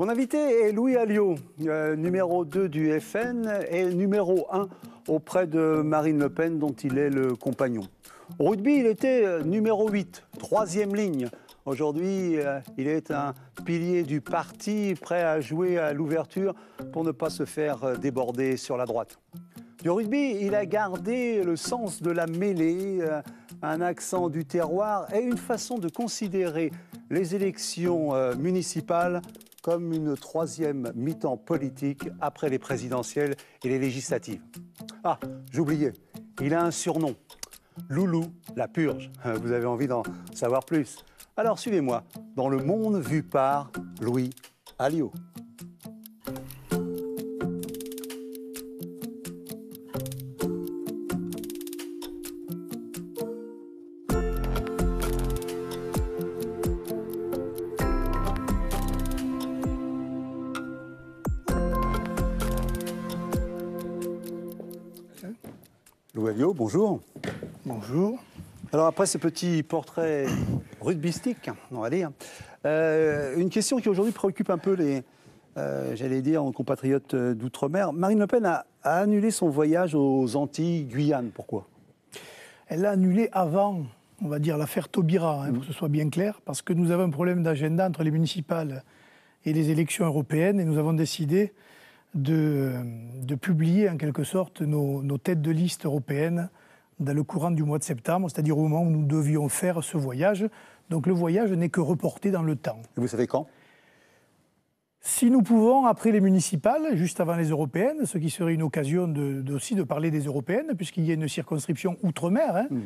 Mon invité est Louis Alliot, euh, numéro 2 du FN et numéro 1 auprès de Marine Le Pen, dont il est le compagnon. Au rugby, il était euh, numéro 8, troisième ligne. Aujourd'hui, euh, il est un pilier du parti, prêt à jouer à l'ouverture pour ne pas se faire déborder sur la droite. Du rugby, il a gardé le sens de la mêlée, un accent du terroir et une façon de considérer les élections municipales comme une troisième mi-temps politique après les présidentielles et les législatives. Ah, j'oubliais, il a un surnom, Loulou la purge. Euh, vous avez envie d'en savoir plus Alors suivez-moi dans le monde vu par Louis Alliot. bonjour. Bonjour. Alors après ce petit portrait rugbystique, on va dire, euh, une question qui aujourd'hui préoccupe un peu les, euh, j'allais dire, compatriotes d'outre-mer. Marine Le Pen a, annulé son voyage aux Antilles, Guyane, pourquoi Elle l'a annulé avant, on va dire, l'affaire Taubira, hein, pour mmh. que ce soit bien clair, parce que nous avons un problème d'agenda entre les municipales et les élections européennes, et nous avons décidé euh, de, publier en quelque sorte nos, têtes de liste européennes dans le courant du mois de septembre, c'est-à-dire au moment où nous devions faire ce voyage. Donc le voyage n'est que reporté dans le temps. Et vous savez quand si nous pouvons, après les municipales, juste avant les européennes, ce qui serait une occasion aussi de parler des européennes, puisqu'il y a une circonscription outre-mer, hein, mm.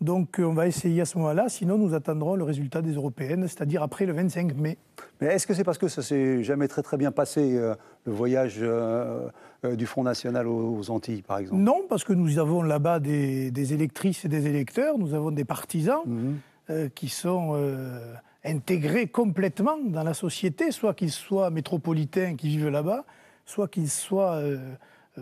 Donc euh, on va essayer à ce moment-là, sinon nous attendrons le résultat des européennes, c'est-à-dire après le 25 mai. Mais est-ce que c'est parce que ça s'est jamais très très bien passé, euh, le voyage euh, du Front National aux, Antilles, par exemple Non, parce que nous avons là-bas des, électrices et des électeurs, nous avons des partisans mhm. qui sont intégrés complètement dans la société, soit qu'ils soient métropolitains qui vivent là-bas, soit qu'ils soient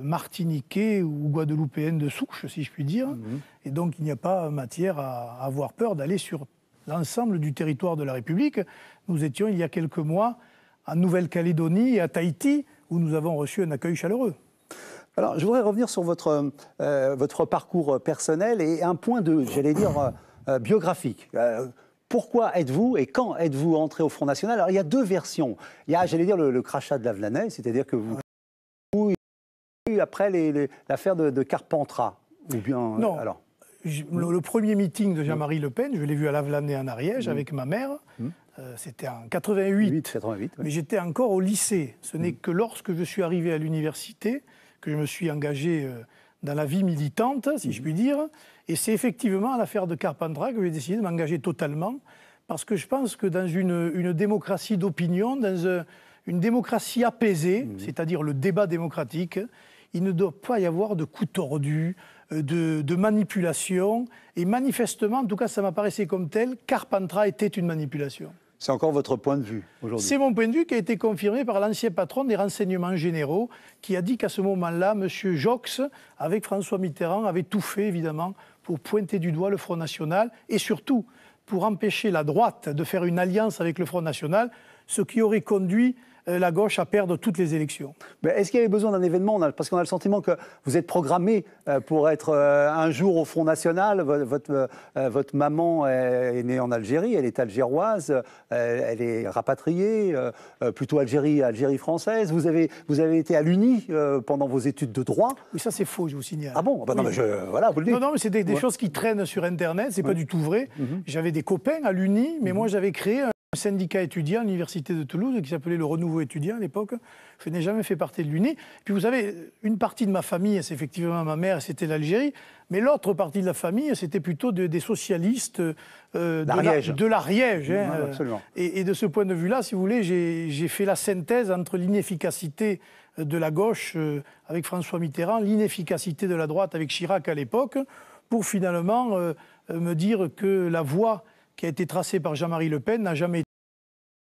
martiniquais ou guadeloupéenne de souche, si je puis dire. Mhm. Et donc, il n'y a pas matière à avoir peur d'aller sur l'ensemble du territoire de la République. Nous étions, il y a quelques mois, en Nouvelle-Calédonie et à Tahiti, où nous avons reçu un accueil chaleureux. Alors, je voudrais revenir sur votre, euh, votre parcours personnel et un point de, j'allais dire, euh, euh, biographique. pourquoi êtes-vous et quand êtes-vous entré au Front National Alors, il y a deux versions. Il y a, j'allais dire, le, crachat de Lavelanet, c'est-à-dire que vous, après l'affaire de, de, Carpentras, ou bien euh, non. alors. le, premier meeting de Jean-Marie hmm. Le Pen, je l'ai vu à Lavelanet en Ariège hmm. avec ma mère. Hmm. Euh, c'était en 88. Mais j'étais encore au lycée. Ce n'est que lorsque je suis arrivé à l'université que je me suis engagé euh, dans la vie militante, si je puis dire. Et c'est effectivement à l'affaire de Carpentras que j'ai décidé de m'engager totalement, parce que je pense que dans une, démocratie d'opinion, dans une démocratie apaisée, c'est-à-dire le débat démocratique, il ne doit pas y avoir de coups tordus, euh, de, manipulation. Et manifestement, en tout cas, ça m'apparaissait comme tel, Carpentras était une manipulation. C'est encore votre point de vue aujourd'hui C'est mon point de vue qui a été confirmé par l'ancien patron des renseignements généraux qui a dit qu'à ce moment-là, M. Jox, avec François Mitterrand, avait tout fait, évidemment, pour pointer du doigt le Front National et surtout pour empêcher la droite de faire une alliance avec le Front National, ce qui aurait conduit euh, la gauche à perdre toutes les élections. Est-ce qu'il y avait besoin d'un événement Parce qu'on a le sentiment que vous êtes programmé euh, pour être euh, un jour au Front National. Votre, votre maman est née en Algérie, elle est algéroise, elle est rapatriée, plutôt Algérie, Algérie française. Vous avez, vous avez été à l'UNI pendant vos études de droit. Oui, ça c'est faux, je vous signale. Ah bon ah bah voilà, vous le dites. Non, non, mais c'est des, choses qui traînent sur Internet, c'est pas du tout vrai. Mhm. J'avais des copains à l'UNI, mais mhm. moi j'avais créé syndicat étudiant à l'Université de Toulouse qui s'appelait le Renouveau étudiant à l'époque. Je n'ai jamais fait partie de l'UNI. Puis vous savez, une partie de ma famille, c'est effectivement ma mère, c'était l'Algérie. Mais l'autre partie de la famille, c'était plutôt des socialistes euh, de l'Ariège. Hein, euh. La, et, de ce point de vue-là, si vous voulez, j'ai fait la synthèse entre l'inefficacité euh, de la gauche avec François Mitterrand, l'inefficacité de la droite avec Chirac à l'époque, pour finalement me dire que la voie qui a été tracée par Jean-Marie Le Pen n'a jamais été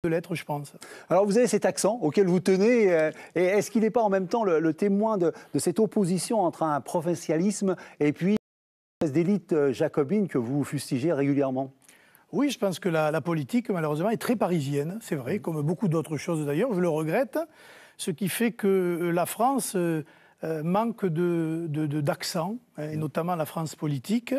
de l'être, je pense. Alors vous avez cet accent auquel vous tenez, euh, et est-ce qu'il n'est pas en même temps le, témoin de, cette opposition entre un provincialisme et puis une d'élite euh, jacobine que vous fustigez régulièrement oui, je pense que la, politique, malheureusement, est très parisienne, c'est vrai, comme beaucoup d'autres choses d'ailleurs, je le regrette, ce qui fait que euh, la France manque d'accent, de, de, hein, et notamment la France politique,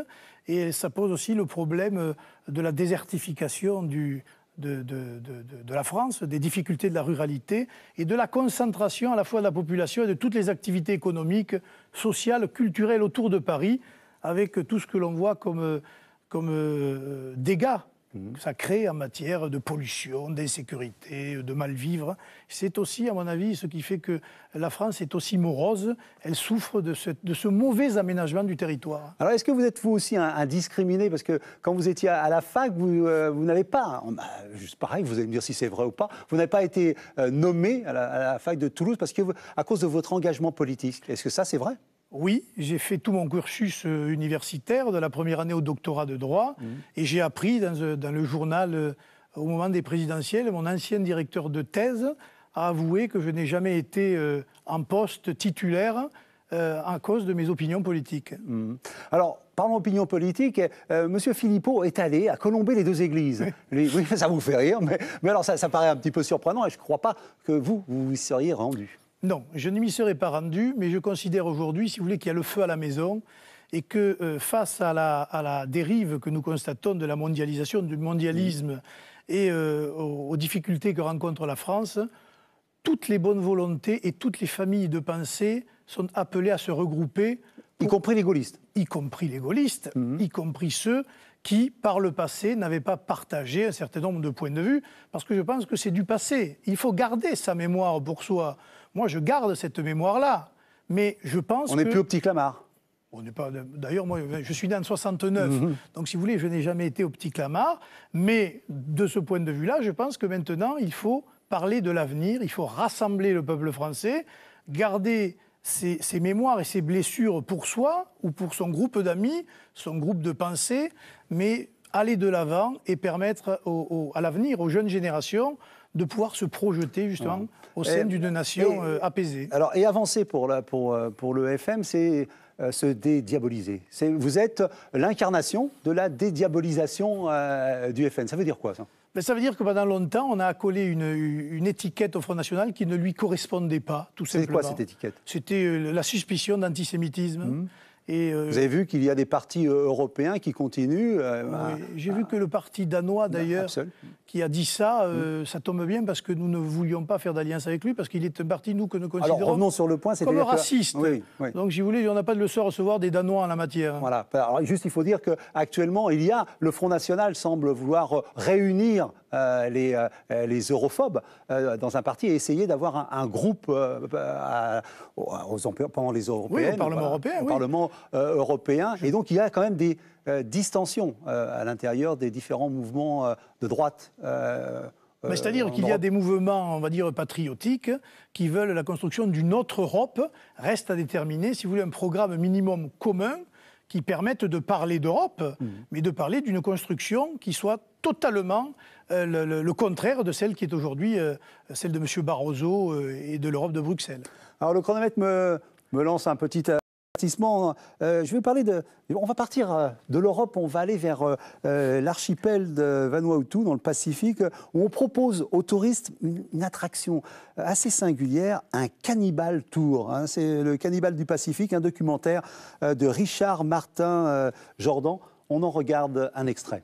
et ça pose aussi le problème de la désertification du, de, de, la France, des difficultés de la ruralité et de la concentration à la fois de la population et de toutes les activités économiques, sociales, culturelles autour de Paris, avec tout ce que l'on voit comme, comme euh, dégâts Mhm. ça crée en matière de pollution, d'insécurité, de mal-vivre. C'est aussi, à mon avis, ce qui fait que la France est aussi morose, elle souffre de ce, mauvais aménagement du territoire. Alors est-ce que vous êtes vous aussi un, discriminé Parce que quand vous étiez à, la fac, vous, euh, n'avez pas, bah, juste pareil, vous allez me dire si c'est vrai ou pas, vous n'avez pas été euh, nommé à la, à fac de Toulouse parce que, à cause de votre engagement politique. Est-ce que ça c'est vrai oui, j'ai fait tout mon cursus euh, universitaire, de la première année au doctorat de droit, mmh. et j'ai appris dans, euh, le journal, euh, au moment des présidentielles, mon ancien directeur de thèse a avoué que je n'ai jamais été en poste titulaire à cause de mes opinions politiques. Mmh. Alors, parlons opinion politique, M. Monsieur Philippot est allé à Colomber les deux églises. Oui, ça vous fait rire, mais, alors ça, ça, paraît un petit peu surprenant et je ne crois pas que vous, vous y seriez rendu. Non, je ne m'y serais pas rendu, mais je considère aujourd'hui, si vous voulez, qu'il y a le feu à la maison et que euh, face à la, dérive que nous constatons de la mondialisation, du mondialisme mmh. et euh, aux, difficultés que rencontre la France, toutes les bonnes volontés et toutes les familles de pensée sont appelées à se regrouper. Y compris les gaullistes. Y compris les gaullistes, mmh. y compris ceux qui, par le passé, n'avaient pas partagé un certain nombre de points de vue, parce que je pense que c'est du passé. Il faut garder sa mémoire pour soi. Moi, je garde cette mémoire-là. Mais je pense. On n'est plus au petit clamart. On n'est pas. D'ailleurs, moi, je suis né en 69. Mhm. Donc, si vous voulez, je n'ai jamais été au petit clamart. Mais de ce point de vue-là, je pense que maintenant, il faut parler de l'avenir. Il faut rassembler le peuple français, garder ses, mémoires et ses blessures pour soi ou pour son groupe d'amis, son groupe de pensée, mais aller de l'avant et permettre à l'avenir, aux jeunes générations, de pouvoir se projeter justement au sein d'une nation euh, apaisée. Alors, et avancer pour, la, pour, euh, pour le FM, c'est euh, se dédiaboliser. Vous êtes l'incarnation de la dédiabolisation du FN. Ça veut dire quoi ça ben, ça veut dire que pendant longtemps, on a accolé une, une, étiquette au Front National qui ne lui correspondait pas, tout simplement. C'est quoi cette étiquette C'était la suspicion d'antisémitisme. Mmh. Euh, vous avez vu qu'il y a des partis euh, européens qui continuent. Euh, j'ai vu que le parti danois, bah, d'ailleurs, qui a dit ça, mm. ça tombe bien parce que nous ne voulions pas faire d'alliance avec lui, parce qu'il est un parti, nous, que nous considérons Alors, sur le point, comme raciste. Donc j'y Donc, il voulais, en on n'a pas de leçon à recevoir des Danois en la matière. Voilà. juste, il faut dire qu'actuellement, il y a, le Front National semble vouloir réunir les, les, europhobes dans un parti et essayer d'avoir un, groupe aux, pendant les européennes. Oui, au Parlement européen. Parlement euh, européen. Et donc, il y a quand même des euh, distensions euh, à l'intérieur des différents mouvements de droite. C'est-à-dire qu'il y a des mouvements, on va dire, patriotiques qui veulent la construction d'une autre Europe. Reste à déterminer, si vous voulez, un programme minimum commun qui permette de parler d'Europe, mmh. mais de parler d'une construction qui soit totalement le, contraire de celle qui est aujourd'hui celle de M. Barroso et de l'Europe de Bruxelles. Alors le chronomètre me, me lance un petit Hein. Euh, je vais parler de. On va partir euh, de l'Europe, on va aller vers euh, l'archipel de Vanuatu, dans le Pacifique, où on propose aux touristes une, attraction assez singulière, un cannibal tour. Hein. C'est le cannibal du Pacifique, un documentaire de Richard Martin Jordan. On en regarde un extrait.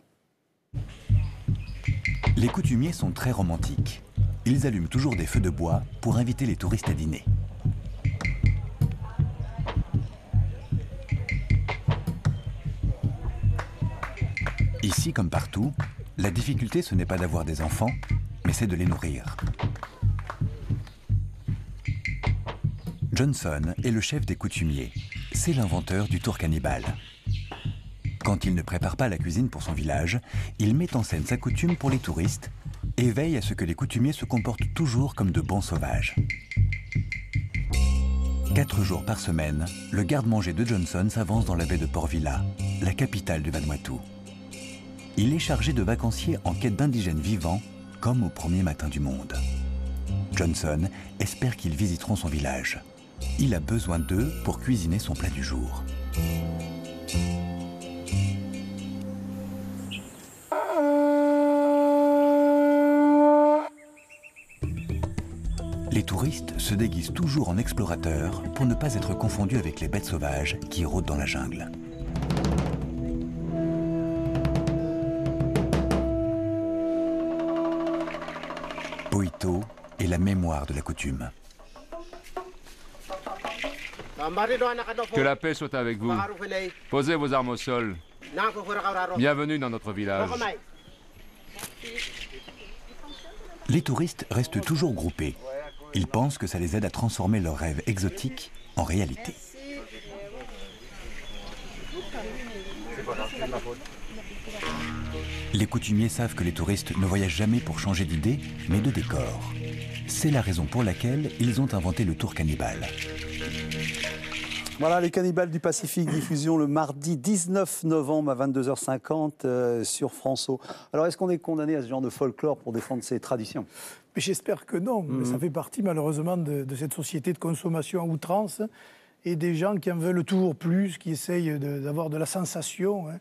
Les coutumiers sont très romantiques. Ils allument toujours des feux de bois pour inviter les touristes à dîner. Ici comme partout, la difficulté ce n'est pas d'avoir des enfants, mais c'est de les nourrir. Johnson est le chef des coutumiers. C'est l'inventeur du tour cannibale. Quand il ne prépare pas la cuisine pour son village, il met en scène sa coutume pour les touristes et veille à ce que les coutumiers se comportent toujours comme de bons sauvages. Quatre jours par semaine, le garde-manger de Johnson s'avance dans la baie de Port Vila, la capitale du Vanuatu il est chargé de vacanciers en quête d'indigènes vivants, comme au premier matin du monde. Johnson espère qu'ils visiteront son village. Il a besoin d'eux pour cuisiner son plat du jour. Les touristes se déguisent toujours en explorateurs pour ne pas être confondus avec les bêtes sauvages qui rôdent dans la jungle. mémoire de la coutume. Que la paix soit avec vous. Posez vos armes au sol. Bienvenue dans notre village. Les touristes restent toujours groupés. Ils pensent que ça les aide à transformer leurs rêves exotiques en réalité. Les coutumiers savent que les touristes ne voyagent jamais pour changer d'idée, mais de décor. C'est la raison pour laquelle ils ont inventé le tour cannibale. Voilà, les cannibales du Pacifique, diffusion le mardi 19 novembre à 22h50 euh, sur François. Alors, est-ce qu'on est condamné à ce genre de folklore pour défendre ses traditions J'espère que non. Mais hmm. ça fait partie, malheureusement, de, cette société de consommation à outrance et des gens qui en veulent toujours plus, qui essayent d'avoir de, la sensation hein,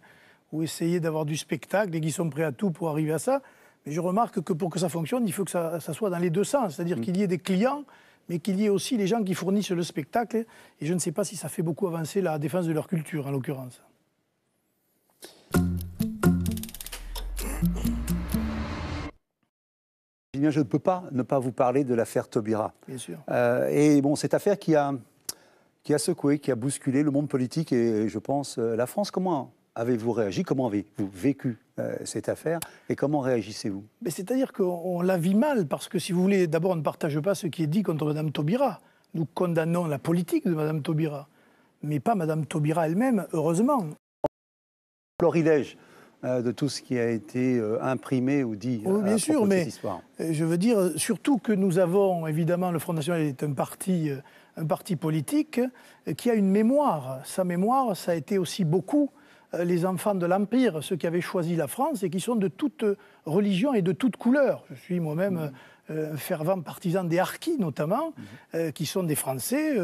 ou essayer d'avoir du spectacle et qui sont prêts à tout pour arriver à ça. Mais je remarque que pour que ça fonctionne, il faut que ça, soit dans les deux sens, c'est-à-dire mm. qu'il y ait des clients, mais qu'il y ait aussi les gens qui fournissent le spectacle. Et je ne sais pas si ça fait beaucoup avancer la défense de leur culture, en l'occurrence. Je ne peux pas ne pas vous parler de l'affaire Taubira. Bien sûr. Euh, et bon, cette affaire qui a, qui a secoué, qui a bousculé le monde politique et, je pense, euh, la France. Comment avez-vous réagi Comment avez-vous vécu euh, cette affaire et comment réagissez-vous C'est-à-dire qu'on la vit mal parce que, si vous voulez, d'abord, on ne partage pas ce qui est dit contre Mme Taubira. Nous condamnons la politique de Mme Taubira, mais pas Mme Taubira elle-même, heureusement. Florilège euh, de tout ce qui a été euh, imprimé ou dit. Oui, bien sûr, mais je veux dire surtout que nous avons, évidemment, le Front National est un parti un parti politique qui a une mémoire. Sa mémoire, ça a été aussi beaucoup euh, les enfants de l'Empire, ceux qui avaient choisi la France et qui sont de toute religion et de toute couleur. Je suis moi-même. Mm-hmm. Euh, un fervent partisan des harkis notamment, mm-hmm. euh, qui sont des Français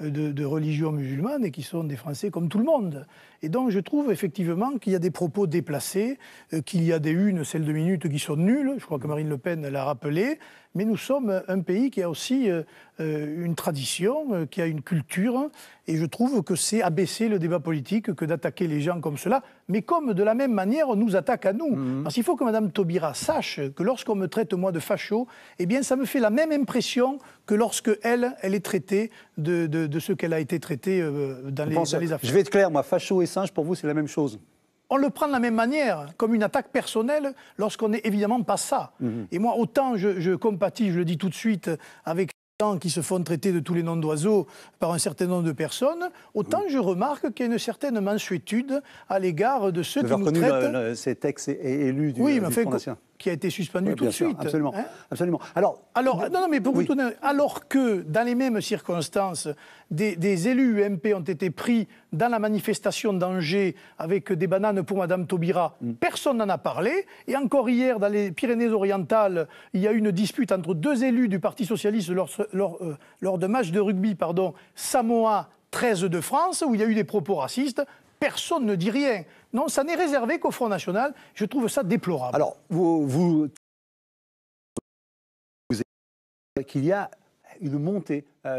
de, de, religion musulmane et qui sont des Français comme tout le monde. Et donc je trouve effectivement qu'il y a des propos déplacés, qu'il y a des unes, celles de minutes, qui sont nulles, je crois que Marine Le Pen l'a rappelé, mais nous sommes un pays qui a aussi euh, euh, une tradition, euh, qui a une culture, hein, et je trouve que c'est abaisser le débat politique que d'attaquer les gens comme cela, mais comme de la même manière on nous attaque à nous. Mhm. Parce qu'il faut que Mme Taubira sache que lorsqu'on me traite moi de facho, eh bien ça me fait la même impression que lorsque elle, elle est traitée de, ce qu'elle a été traitée dans, les, les affaires. Je vais être clair, moi, facho et singe, pour vous, c'est la même chose on le prend de la même manière, comme une attaque personnelle, lorsqu'on n'est évidemment pas ça. Mhm. Et moi, autant je, compatis, je le dis tout de suite, avec qui se font traiter de tous les noms d'oiseaux par un certain nombre de personnes, autant mhm. je remarque qu'il y a une certaine mansuétude à l'égard de ceux qui nous traitent... Le, ces textes élus du, oui, euh, mais fait, Front qui a été suspendu tout de suite. Absolument, hein. absolument. Alors, alors euh, non, mais pour alors que dans les mêmes circonstances, des, élus UMP ont été pris dans la manifestation d'Angers avec des bananes pour Madame Taubira, mm. personne n'en a parlé. Et encore hier, dans les Pyrénées-Orientales, il y a eu une dispute entre deux élus du Parti socialiste lors, euh, de matchs de rugby, pardon, Samoa. 13 de France, où il y a eu des propos racistes, personne ne dit rien. Non, ça n'est réservé qu'au Front National. Je trouve ça déplorable. Alors, vous, vous, qu'il y a une montée. Euh,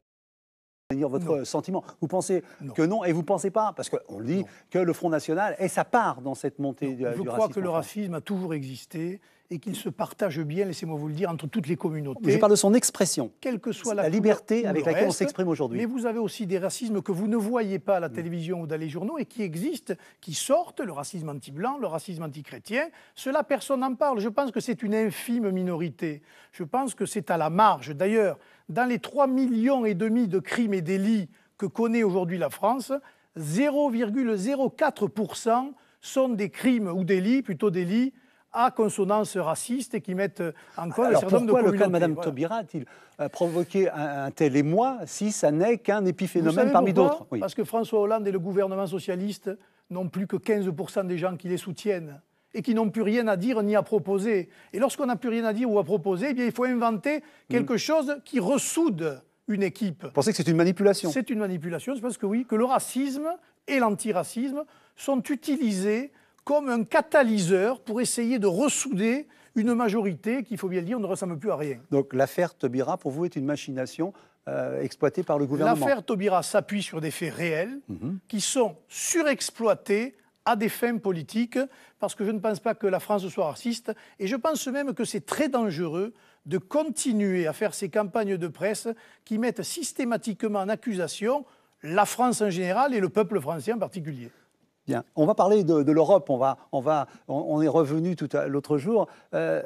dire votre sentiment. Vous pensez que non et vous ne pensez pas, parce qu'on dit que le Front National est sa part dans cette montée du, euh, Je crois que le racisme a toujours existé et qu'il se partage bien, laissez-moi vous le dire, entre toutes les communautés. Je parle de son expression. Quelle que soit la, liberté avec laquelle on s'exprime aujourd'hui. Mais vous avez aussi des racismes que vous ne voyez pas à la mm. télévision ou dans les journaux et qui existent, qui sortent, le racisme anti-blanc, le racisme anti-chrétien. Cela, personne n'en parle. Je pense que c'est une infime minorité. Je pense que c'est à la marge. D'ailleurs, dans les trois millions et demi de crimes et délits que connaît aujourd'hui la France, 0,04% sont des crimes ou délits, plutôt délits, à consonance raciste et qui mettent en cause Alors, de Pourquoi le cas de Mme Taubira a-t-il euh, provoqué un, tel émoi si ça n'est qu'un épiphénomène parmi d'autres Parce que François Hollande et le gouvernement socialiste n'ont plus que 15% des gens qui les soutiennent et qui n'ont plus rien à dire ni à proposer. Et lorsqu'on n'a plus rien à dire ou à proposer, eh bien, il faut inventer mm. quelque chose qui ressoude une équipe. Vous pensez que c'est une manipulation C'est une manipulation, c'est parce que oui, que le racisme et l'antiracisme sont utilisés comme un catalyseur pour essayer de ressouder une majorité qui, il faut bien le dire, ne ressemble plus à rien. Donc l'affaire Taubira, pour vous, est une machination euh, exploitée par le gouvernement L'affaire Taubira s'appuie sur des faits réels mhm. qui sont surexploités à des fins politiques, parce que je ne pense pas que la France soit raciste, et je pense même que c'est très dangereux de continuer à faire ces campagnes de presse qui mettent systématiquement en accusation la France en général et le peuple français en particulier. On va parler de, l'Europe. On, est revenu tout à l'autre jour. Euh,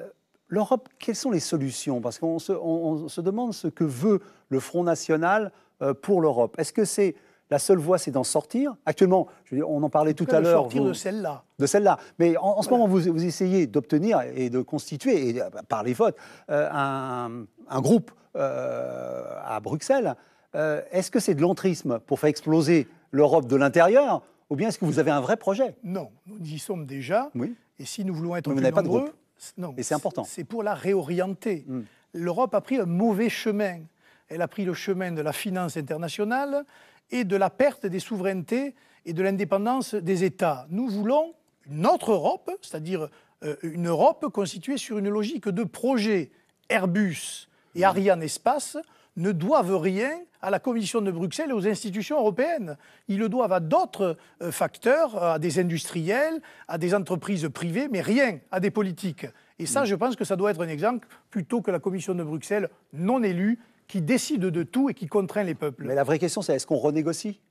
L'Europe, quelles sont les solutions Parce qu'on se, on, se demande ce que veut le Front National euh, pour l'Europe. Est-ce que c'est la seule voie, c'est d'en sortir. Actuellement, on en parlait tout à l'heure. Sortir de celle-là. De celle-là. Mais en, ce moment, vous, essayez d'obtenir et de constituer, euh, par les votes, un, groupe à Bruxelles. Est-ce que c'est de l'entrisme pour faire exploser l'Europe de l'intérieur ou bien est-ce que vous avez un vrai projet Non, nous y sommes déjà. Et si nous voulons être plus nombreux, non. Et c'est important. C'est pour la réorienter. Hmm. L'Europe a pris un mauvais chemin. Elle a pris le chemin de la finance internationale et de la perte des souverainetés et de l'indépendance des États. Nous voulons une autre Europe, c'est-à-dire euh, une Europe constituée sur une logique de projet, Airbus et hmm. Ariane Espace ne doivent rien à la Commission de Bruxelles et aux institutions européennes. Ils le doivent à d'autres euh, facteurs, à des industriels, à des entreprises privées, mais rien à des politiques. Et ça, mm. je pense que ça doit être un exemple plutôt que la Commission de Bruxelles non élue qui décide de tout et qui contraint les peuples. Mais la vraie question, c'est est-ce qu'on renégocie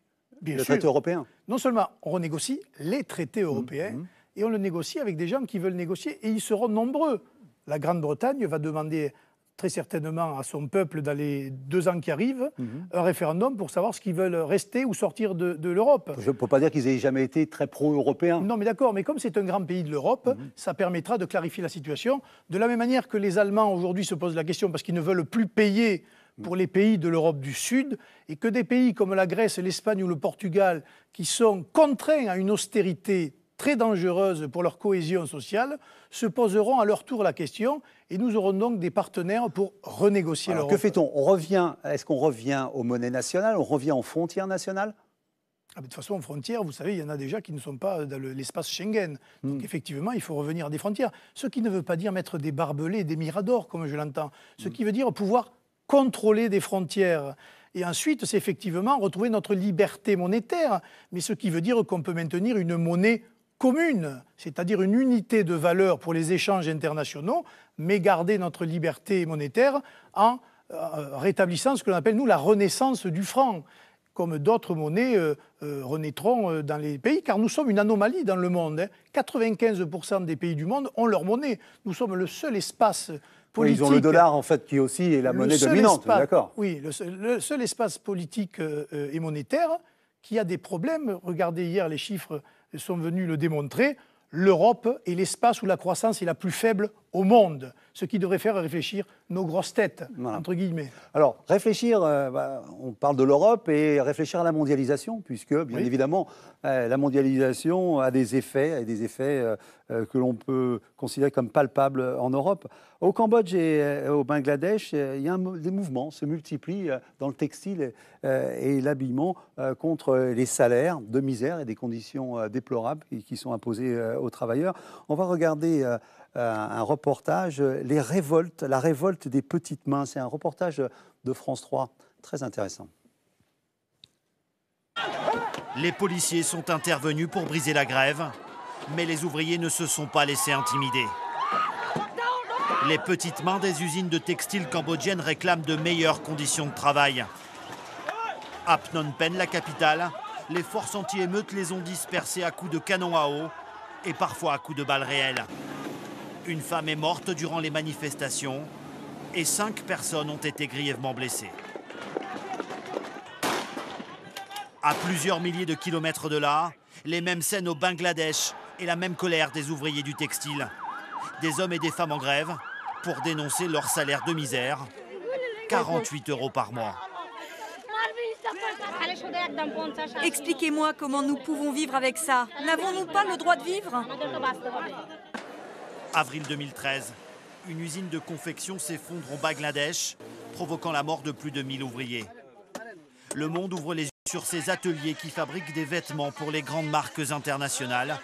le traité européen Non seulement on renégocie les traités mm. européens, mm. et on le négocie avec des gens qui veulent négocier, et ils seront nombreux. La Grande-Bretagne va demander très certainement à son peuple dans les deux ans qui arrivent mhm. un référendum pour savoir ce qu'ils veulent rester ou sortir de, l'Europe. Je ne peux pas dire qu'ils aient jamais été très pro-européens. Non, mais d'accord, mais comme c'est un grand pays de l'Europe, mhm. ça permettra de clarifier la situation. De la même manière que les Allemands aujourd'hui se posent la question parce qu'ils ne veulent plus payer pour les pays de l'Europe du Sud, et que des pays comme la Grèce, l'Espagne ou le Portugal, qui sont contraints à une austérité très dangereuses pour leur cohésion sociale, se poseront à leur tour la question et nous aurons donc des partenaires pour renégocier Alors, Que fait-on revient. Est-ce qu'on revient aux monnaies nationales On revient aux frontières nationales ah, de toute façon, aux frontières, vous savez, il y en a déjà qui ne sont pas dans l'espace Schengen. Hmm. Donc effectivement, il faut revenir à des frontières. Ce qui ne veut pas dire mettre des barbelés, des miradors, comme je l'entends. Ce hmm. qui veut dire pouvoir contrôler des frontières. Et ensuite, c'est effectivement retrouver notre liberté monétaire, mais ce qui veut dire qu'on peut maintenir une monnaie commune, c'est-à-dire une unité de valeur pour les échanges internationaux, mais garder notre liberté monétaire en euh, rétablissant ce que l'on appelle, nous, la renaissance du franc, comme d'autres monnaies euh, euh, renaîtront dans les pays, car nous sommes une anomalie dans le monde. 95% hein. des pays du monde ont leur monnaie. Nous sommes le seul espace politique... ils ont le dollar, en fait, qui aussi est la monnaie dominante, d'accord Oui, le seul, espace politique et monétaire qui a des problèmes. Regardez hier les chiffres sont venus le démontrer, l'Europe est l'espace où la croissance est la plus faible au monde, ce qui devrait faire réfléchir nos grosses têtes, entre guillemets. Alors, réfléchir, euh, bah, on parle de l'Europe et réfléchir à la mondialisation, puisque, bien évidemment, euh, la mondialisation a des effets, et des effets euh, que l'on peut considérer comme palpables en Europe. Au Cambodge et au Bangladesh, il y a des mouvements se multiplient dans le textile et l'habillement contre les salaires de misère et des conditions déplorables qui sont imposées aux travailleurs. On va regarder euh, un reportage, euh, Les révoltes, la révolte des petites mains. C'est un reportage de France 3, très intéressant. Les policiers sont intervenus pour briser la grève, mais les ouvriers ne se sont pas laissés intimider. Les petites mains des usines de textiles cambodgiennes réclament de meilleures conditions de travail. À Phnom Penh, la capitale, les forces anti-émeutes les ont dispersés à coups de canon à eau et parfois à coups de balles réelles. Une femme est morte durant les manifestations et cinq personnes ont été grièvement blessées. À plusieurs milliers de kilomètres de là, les mêmes scènes au Bangladesh et la même colère des ouvriers du textile. Des hommes et des femmes en grève pour dénoncer leur salaire de misère, 48 euros par mois. Expliquez-moi comment nous pouvons vivre avec ça. N'avons-nous pas le droit de vivre Avril 2013, une usine de confection s'effondre au Bangladesh, provoquant la mort de plus de 1000 ouvriers. Le monde ouvre les yeux sur ces ateliers qui fabriquent des vêtements pour les grandes marques internationales.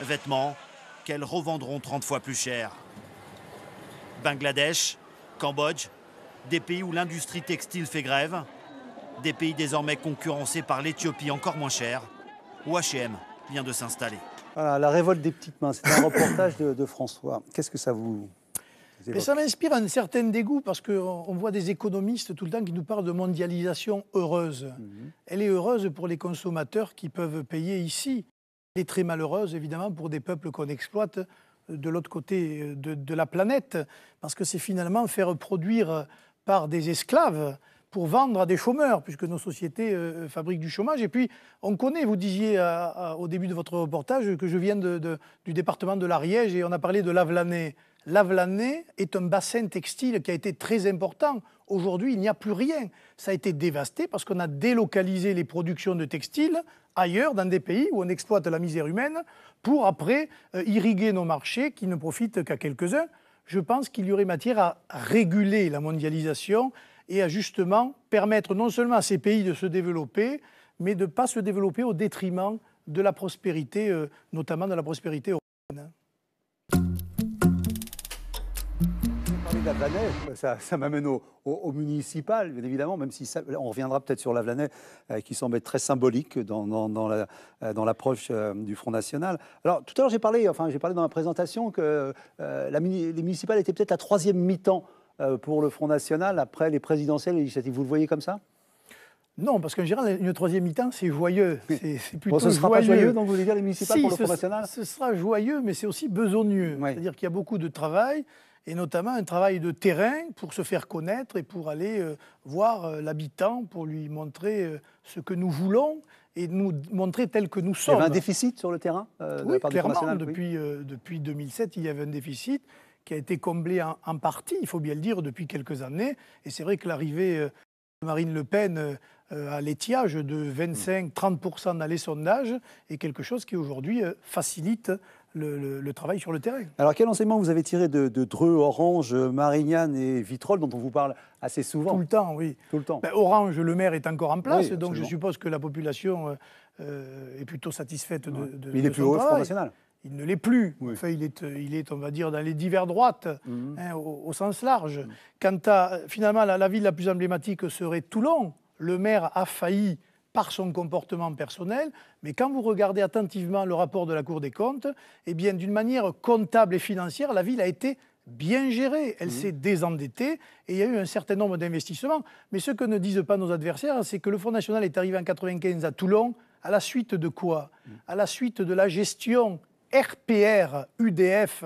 Vêtements qu'elles revendront 30 fois plus cher. Bangladesh, Cambodge, des pays où l'industrie textile fait grève, des pays désormais concurrencés par l'Éthiopie encore moins chère, où HM vient de s'installer la révolte des petites mains, c'est un reportage de, François. Qu'est-ce que ça vous... Mais ça m'inspire un certain dégoût parce qu'on voit des économistes tout le temps qui nous parlent de mondialisation heureuse. Mhm. Elle est heureuse pour les consommateurs qui peuvent payer ici. Elle est très malheureuse, évidemment, pour des peuples qu'on exploite de l'autre côté euh, de, de, la planète, parce que c'est finalement faire produire par des esclaves pour vendre à des chômeurs, puisque nos sociétés euh, euh, fabriquent du chômage. Et puis, on connaît, vous disiez au début de votre reportage que je viens du département de l'Ariège et on a parlé de Lavelanet. Lavelanet est un bassin textile qui a été très important. Aujourd'hui, il n'y a plus rien. Ça a été dévasté parce qu'on a délocalisé les productions de textiles ailleurs, dans des pays où on exploite la misère humaine, pour après euh, irriguer nos marchés qui ne profitent qu'à quelques-uns. Je pense qu'il y aurait matière à réguler la mondialisation et à justement permettre non seulement à ces pays de se développer, mais de ne pas se développer au détriment de la prospérité, euh, notamment de la prospérité européenne. ça, ça m'amène au, au, municipal, bien évidemment, même si on reviendra peut-être sur la euh, qui semble être très symbolique dans, dans, euh, l'approche du Front National. Alors, tout à l'heure, j'ai parlé, enfin, j'ai parlé dans la présentation que la, les municipales étaient peut-être la troisième mi-temps euh, pour le Front National après les présidentielles et législatives. Vous le voyez comme ça non, parce qu'en général, une troisième mi-temps, c'est joyeux. C'est plutôt ce sera joyeux. Pas joyeux, donc vous voulez dire les municipales pour le Front National Ce sera joyeux, mais c'est aussi besogneux. C'est-à-dire qu'il y a beaucoup de travail, et notamment un travail de terrain pour se faire connaître et pour aller euh, voir euh, l'habitant, pour lui montrer ce que nous voulons et nous montrer tel que nous sommes. Il y avait un déficit sur le terrain de la part clairement. Du National, depuis, depuis 2007, il y avait un déficit qui a été comblé en, partie, il faut bien le dire, depuis quelques années. Et c'est vrai que l'arrivée euh, de Marine Le Pen euh, euh, à l'étiage de 25-30% dans les sondages est quelque chose qui aujourd'hui facilite le, travail sur le terrain. Alors quel enseignement vous avez tiré de, Dreux, Orange, Marignane et Vitrolles dont on vous parle assez souvent Tout le temps, oui. Tout le temps. Ben, Orange, le maire est encore en place, donc je suppose que la population est plutôt satisfaite de, de, Mais il est plus haut, Front National il ne l'est plus. Euh, il est, on va dire, dans les divers droites, mhm. hein, au, sens large. Mhm. Quant à, finalement, la, ville la plus emblématique serait Toulon. Le maire a failli par son comportement personnel, mais quand vous regardez attentivement le rapport de la Cour des comptes, eh bien, d'une manière comptable et financière, la ville a été bien gérée. Elle mhm. s'est désendettée et il y a eu un certain nombre d'investissements. Mais ce que ne disent pas nos adversaires, c'est que le fonds National est arrivé en 1995 à Toulon à la suite de quoi À la suite de la gestion RPR UDF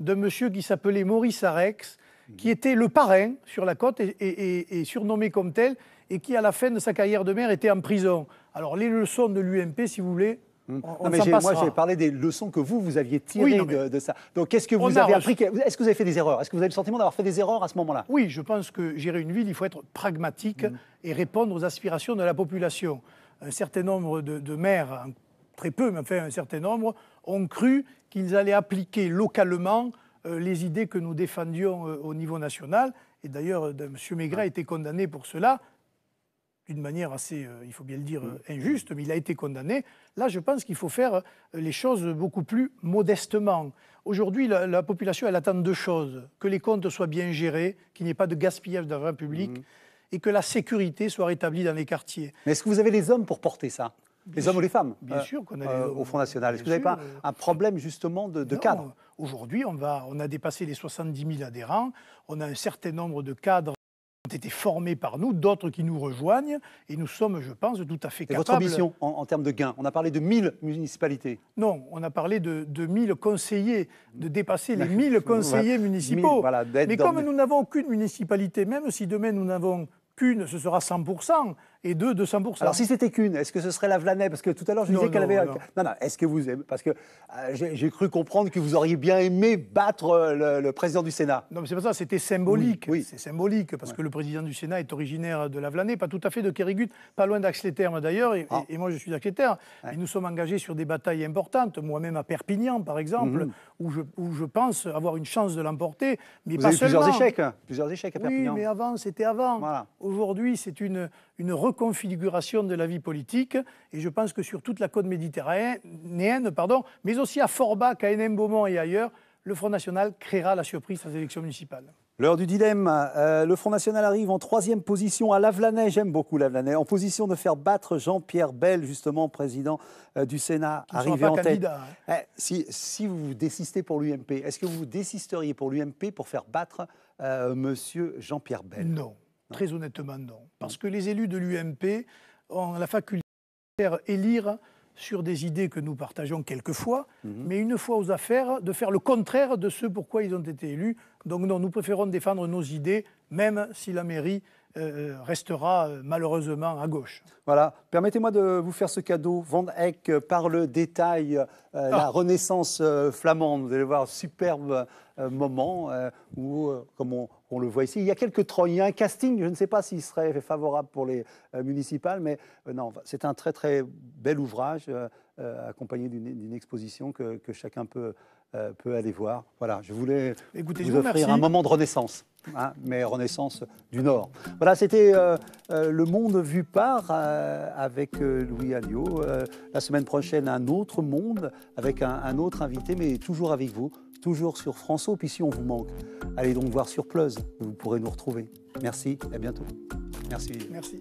de monsieur qui s'appelait Maurice Arex, mhm. qui était le parrain sur la côte et, surnommé comme tel, et qui, à la fin de sa carrière de maire, était en prison. Alors, les leçons de l'UMP, si vous voulez. Hmm. non, mais moi, j'ai parlé des leçons que vous, vous aviez tirées de, ça. Donc, qu'est-ce que vous avez appris Est-ce que vous avez fait des erreurs Est-ce que vous avez le sentiment d'avoir fait des erreurs à ce moment-là Oui, je pense que gérer une ville, il faut être pragmatique hmm. et répondre aux aspirations de la population. Un certain nombre de, de maires, très peu, mais enfin un certain nombre, ont cru qu'ils allaient appliquer localement euh, les idées que nous défendions euh, au niveau national. Et d'ailleurs, euh, M. Maigret a été condamné pour cela, d'une manière assez, il faut bien le dire, injuste, mais il a été condamné. Là, je pense qu'il faut faire les choses beaucoup plus modestement. Aujourd'hui, la, population, elle attend deux choses. Que les comptes soient bien gérés, qu'il n'y ait pas de gaspillage d'argent public. Mmh. Et que la sécurité soit rétablie dans les quartiers. Mais est-ce que vous avez les hommes pour porter ça les hommes ou les femmes Bien euh, sûr qu'on a euh, au Front National. Est-ce que vous n'avez pas euh, un problème justement de, cadres cadre Aujourd'hui, on, on a dépassé les 70 000 adhérents, on a un certain nombre de cadres qui ont été formés par nous, d'autres qui nous rejoignent, et nous sommes, je pense, tout à fait et votre ambition en, termes de gains On a parlé de 1000 municipalités. Non, on a parlé de, de 1000 conseillers, de dépasser les 1000 conseillers municipaux. Mais comme nous n'avons qu'une municipalité, même si demain nous n'avons qu'une, ce sera 100%, et deux, 200%. Alors si c'était qu'une, est-ce que ce serait la Vlanet Parce que tout à l'heure, je disais qu'elle avait... Non, non, est-ce que vous aimez Parce que euh, j'ai cru comprendre que vous auriez bien aimé battre euh, le, président du Sénat. Non, mais c'est pas ça, c'était symbolique. Oui, C'est symbolique, parce que le président du Sénat est originaire de la Vlanet, pas tout à fait de Kérigut, pas loin d'Axleterme d'ailleurs, ah. et, et, moi je suis d'Axleterme. Et nous sommes engagés sur des batailles importantes, moi-même à Perpignan par exemple, mhm. où, je, pense avoir une chance de l'emporter, mais pas seulement. plusieurs échecs, hein, plusieurs échecs à Perpignan. Oui, mais avant, c'était avant. Aujourd'hui, c'est une une reconfiguration de la vie politique. Et je pense que sur toute la côte méditerranéenne, pardon, mais aussi à Forbach, à NM beaumont et ailleurs, le Front National créera la surprise à ces élections municipales. L'heure du dilemme. Euh, le Front National arrive en troisième position à Lavelanet. J'aime beaucoup Lavelanet. En position de faire battre Jean-Pierre Bell, justement président euh, du Sénat, arrivé en candidat, tête. Hein. Eh, si, si, vous vous désistez pour l'UMP, est-ce que vous vous désisteriez pour l'UMP pour faire battre euh, Monsieur Jean-Pierre Bell Non. Très honnêtement, non. Parce que les élus de l'UMP ont la faculté de faire élire sur des idées que nous partageons quelquefois, mhm. mais une fois aux affaires, de faire le contraire de ce pourquoi ils ont été élus. Donc non, nous préférons défendre nos idées, même si la mairie euh, euh, restera euh, malheureusement à gauche. Voilà, permettez-moi de vous faire ce cadeau. Van Eck par le détail, la ah. renaissance flamande. Vous allez voir, superbe moment où, comme on, on le voit ici. Il y a quelques troyens un casting, je ne sais pas s'il serait favorable pour les euh, municipales, mais euh, non, c'est un très très bel ouvrage euh, accompagné d'une exposition que, chacun peut, peut aller voir. Voilà, je voulais vous, offrir un moment de renaissance. Hein, mais Renaissance du Nord. Voilà, c'était Le Monde vu par avec Louis Alliot. la semaine prochaine, un autre monde avec un autre invité, mais toujours avec vous toujours sur François. Puis si on vous manque, allez donc voir sur Pleuse, vous pourrez nous retrouver. Merci, à bientôt. Merci. Merci.